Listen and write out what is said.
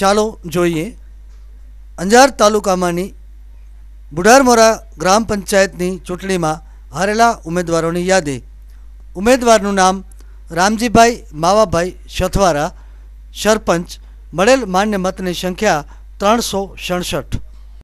ચાલો જોઈએ અંજાર તાલુકામાંની બુઢારમોરા ગ્રામ પંચાયતની ચૂંટણીમાં હારેલા ઉમેદવારોની યાદી ઉમેદવારનું નામ રામજીભાઈ માવાભાઈ સથવારા સરપંચ મળેલ માન્ય મતની સંખ્યા ત્રણસો સડસઠ